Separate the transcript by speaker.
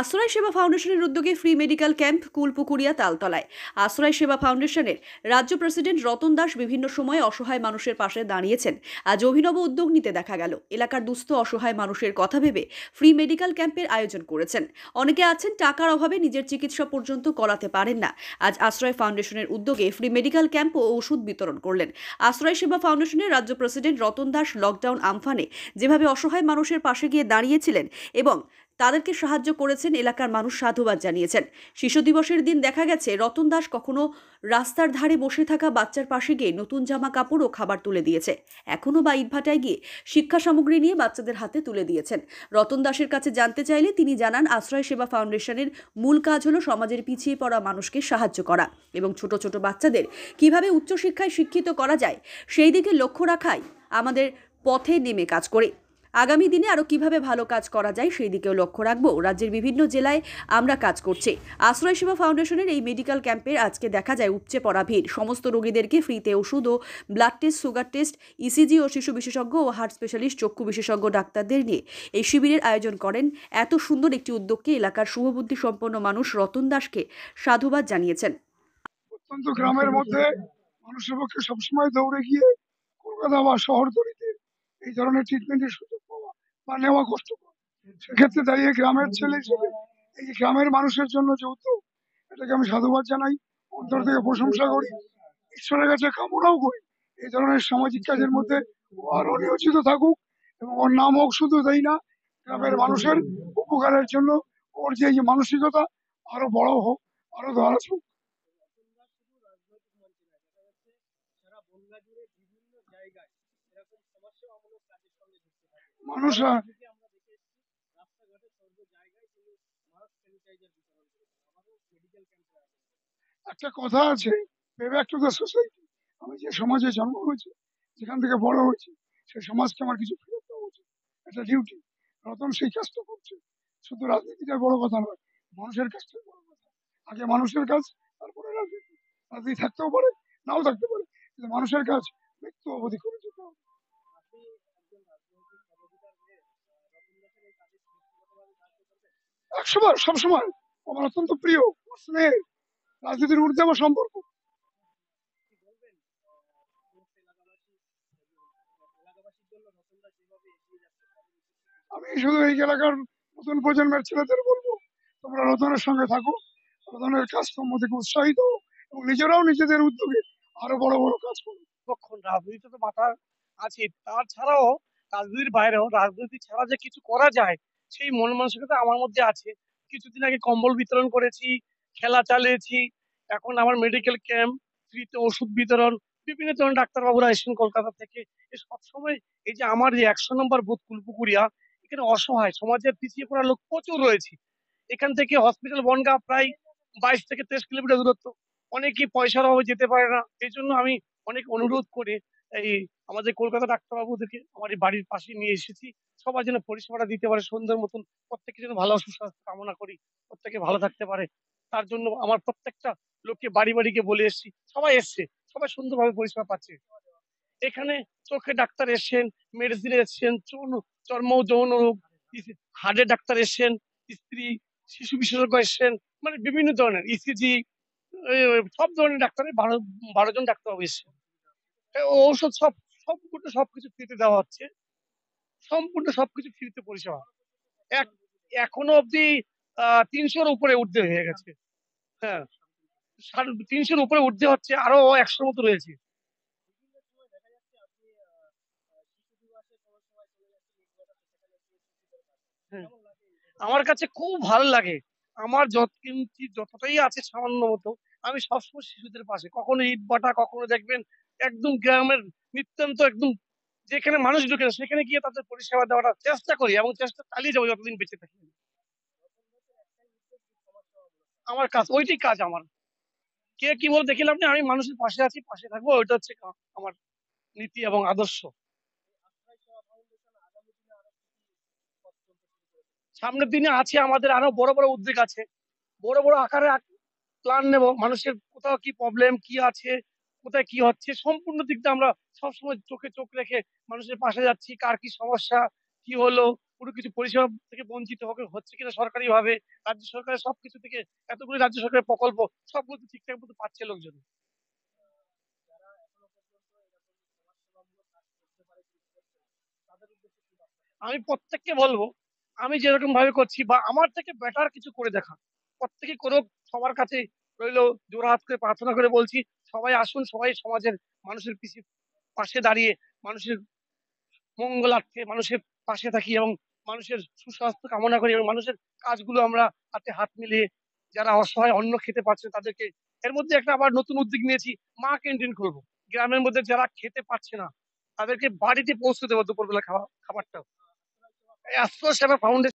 Speaker 1: আশ্রয় সেবা ফাউন্ডেশনের উদ্যোগে ফ্রি মেডিকেল ক্যাম্প কুলপুকুরিয়া তালতলায় আশ্রয় সেবা ফাউন্ডেশনের রাজ্য প্রেসিডেন্ট রতন দাস বিভিন্ন সময়ে অসহায় মানুষের পাশে দাঁড়িয়েছেন আজ অভিনব উদ্যোগ নিতে দেখা গেল এলাকার দুস্থ অসহায় মানুষের কথা ভেবে ফ্রি মেডিকেল ক্যাম্পের আয়োজন করেছেন অনেকে আছেন টাকার অভাবে নিজের চিকিৎসা পর্যন্ত করাতে পারেন না আজ আশ্রয় ফাউন্ডেশনের উদ্যোগে ফ্রি মেডিকেল ক্যাম্প ও ওষুধ বিতরণ করলেন আশ্রয় সেবা ফাউন্ডেশনের রাজ্য প্রেসিডেন্ট রতন দাস লকডাউন আমফানে যেভাবে অসহায় মানুষের পাশে গিয়ে দাঁড়িয়েছিলেন এবং তাদেরকে সাহায্য করেছেন এলাকার মানুষ সাধুবাদ জানিয়েছেন শিশু দিবসের দিন দেখা গেছে রতন দাস কখনো রাস্তার ধারে বসে থাকা বাচ্চার পাশে গিয়ে নতুন জামা কাপড় ও খাবার তুলে দিয়েছে এখনও বা ইটভাটায় গিয়ে শিক্ষা সামগ্রী নিয়ে বাচ্চাদের হাতে তুলে দিয়েছেন রতন দাসের কাছে জানতে চাইলে তিনি জানান আশ্রয় সেবা ফাউন্ডেশনের মূল কাজ হলো সমাজের পিছিয়ে পড়া মানুষকে সাহায্য করা এবং ছোট ছোট বাচ্চাদের কিভাবে উচ্চশিক্ষায় শিক্ষিত করা যায় সেই দিকে লক্ষ্য রাখাই আমাদের পথে নেমে কাজ করে আগামী দিনে আরও কিভাবে ভালো কাজ করা যায় সেই দিকেও লক্ষ্য রাখবো রাজ্যের বিভিন্ন জেলায় আমরা কাজ করছি আশ্রয় সেবা ফাউন্ডেশনের এই মেডিকেল ক্যাম্পে আজকে দেখা যায় উপচে পড়া ভিড় সমস্ত রোগীদেরকে ফ্রিতে ওষুধ ও blood test sugar test ECG e ও শিশু বিশেষজ্ঞ ও হার্ট স্পেশালিস্ট চক্ষু বিশেষজ্ঞ ডাক্তারদের নিয়ে এই শিবিরের আয়োজন করেন এত সুন্দর একটি উদ্যোগকে এলাকার শুভবুদ্ধি সম্পন্ন মানুষ রতন দাসকে সাধুবাদ জানিয়েছেন
Speaker 2: অত্যন্ত গ্রামের মধ্যে
Speaker 1: মানুষের পক্ষে সবসময় দৌড়ে গিয়ে কলকাতা বা তৈরিতে
Speaker 2: এই ধরনের ট্রিটমেন্টের সুযোগ বা নেওয়া কষ্টকর সেক্ষেত্রে দাঁড়িয়ে গ্রামের ছেলে হিসেবে এই গ্রামের মানুষের জন্য যেহেতু এটাকে আমি সাধুবাদ জানাই অন্তর থেকে প্রশংসা করি ঈশ্বরের কাছে কামনাও করি এই ধরনের সামাজিক কাজের মধ্যে আরো নিয়োজিত থাকুক এবং ওর নাম হোক শুধু তাই না গ্রামের মানুষের উপকারের জন্য ওর যে মানসিকতা আরো বড় হোক আরো ধরা হোক মানুষ একটা কথা আছে সোসাইটি আমি যে সমাজে জন্ম হয়েছি যেখান থেকে বড় হয়েছি সেই সমাজকে আমার কিছু ফেরত দেওয়া উচিত একটা ডিউটি রতন সেই কাজটা করছে শুধু রাজনীতিটাই বড় কথা নয় মানুষের কাজটাই বড় কথা আগে মানুষের কাজ তারপরে রাজনীতি রাজনীতি থাকতেও পারে নাও থাকতে পারে কিন্তু মানুষের কাজ মৃত্যু অবধি করে সব সময় আমার অত্যন্ত প্রিয় স্নেহ রাজনীতির উর্ধে আমার সম্পর্ক আমি শুধু এই এলাকার নতুন প্রজন্মের ছেলেদের বলবো তোমরা রতনের সঙ্গে থাকো রতনের কাজ সম্বন্ধে উৎসাহিত এবং নিজেরাও নিজেদের উদ্যোগে আরো বড় বড়
Speaker 3: কাজ করো তখন রাজনীতি তো মাথার আছে তার ছাড়াও রাজনীতির বাইরেও রাজনীতি ছাড়া যে কিছু করা যায় সেই মন মানসিকতা আমার মধ্যে আছে কিছুদিন আগে কম্বল বিতরণ করেছি খেলা চালিয়েছি এখন আমার মেডিকেল ক্যাম্প ফ্রিতে ওষুধ বিতরণ বিভিন্ন ধরনের ডাক্তারবাবুরা এসেছেন কলকাতা থেকে সবসময় এই যে আমার যে একশো নম্বর বুথ কুলপুকুরিয়া এখানে অসহায় সমাজের পিছিয়ে পড়া লোক প্রচুর রয়েছে এখান থেকে হসপিটাল বনগা প্রায় বাইশ থেকে তেইশ কিলোমিটার দূরত্ব অনেকেই পয়সার অভাবে যেতে পারে না এই জন্য আমি অনেক অনুরোধ করে এই আমাদের কলকাতা ডাক্তারবাবুদেরকে আমার এই বাড়ির পাশে নিয়ে এসেছি সবাই যেন পরিষেবাটা দিতে পারে সুন্দর মতন প্রত্যেকে যেন ভালো সুস্বাস্থ্য কামনা করি প্রত্যেকে ভালো থাকতে পারে তার জন্য আমার প্রত্যেকটা লোককে বাড়ি বাড়িকে বলে এসছি সবাই এসছে সবাই সুন্দরভাবে পরিষেবা পাচ্ছে এখানে চোখে ডাক্তার এসছেন মেডিসিন এসছেন চর্ম চর্ম যৌন রোগ হার্টের ডাক্তার এসছেন স্ত্রী শিশু বিশেষজ্ঞ এসছেন মানে বিভিন্ন ধরনের ইসিজি e সব ধরনের ডাক্তারের বারো বারো জন ডাক্তারবাবু এসছেন ঔষধ সব সম্পূর্ণ সবকিছু ফ্রিতে দেওয়া হচ্ছে সম্পূর্ণ সবকিছু ফ্রিতে পরিষেবা এক এখনো অব্দি তিনশোর উপরে উর্ধে হয়ে গেছে হ্যাঁ তিনশোর উপরে উর্ধে হচ্ছে আরো একশোর মতো রয়েছে হ্যাঁ। আমার কাছে খুব ভালো লাগে আমার যত যতটাই আছে সামান্য মতো আমি সবসময় শিশুদের পাশে কখনো ইট বাটা কখনো দেখবেন একদম গ্রামের নিত্যান্ত একদম যেখানে মানুষ ঢুকে সেখানে গিয়ে তাদের পরিষেবা দেওয়ার চেষ্টা করি এবং চেষ্টা চালিয়ে যাবো যতদিন বেঁচে থাকি আমার কাজ ওইটি কাজ আমার কে কি বলে দেখিলাম না আমি মানুষের পাশে আছি পাশে থাকবো ওইটা হচ্ছে আমার নীতি এবং আদর্শ সামনের দিনে আছে আমাদের আরো বড় বড় উদ্যোগ আছে বড় বড় আকারে প্ল্যান নেব মানুষের কোথাও কি প্রবলেম কি আছে কোথায় কি হচ্ছে সম্পূর্ণ দিকটা আমরা সবসময় চোখে চোখ রেখে মানুষের পাশে যাচ্ছি কার কি সমস্যা কি হলো কোনো কিছু পরিষেবা থেকে বঞ্চিত হবে হচ্ছে কিনা সরকারি ভাবে রাজ্য সরকারের সবকিছু থেকে এতগুলো রাজ্য সরকারের প্রকল্প সবগুলো তো ঠিকঠাক মতো পাচ্ছে লোকজন আমি প্রত্যেককে বলবো আমি যেরকম ভাবে করছি বা আমার থেকে বেটার কিছু করে দেখা প্রত্যেকে কোনো সবার কাছে রইল জোড়া হাত করে প্রার্থনা করে বলছি সবাই আসুন সবাই সমাজের মানুষের পিছিয়ে পাশে দাঁড়িয়ে মানুষের মঙ্গলার্থে মানুষের পাশে থাকি এবং মানুষের সুস্বাস্থ্য কামনা করি এবং মানুষের কাজগুলো আমরা হাতে হাত মিলিয়ে যারা অসহায় অন্ন খেতে পারছে তাদেরকে এর মধ্যে একটা আবার নতুন উদ্যোগ নিয়েছি মা ক্যান্টিন করবো গ্রামের মধ্যে যারা খেতে পারছে না তাদেরকে বাড়িতে পৌঁছে দেবো দুপুরবেলা খাওয়া খাবারটাও ফাউন্ডেশন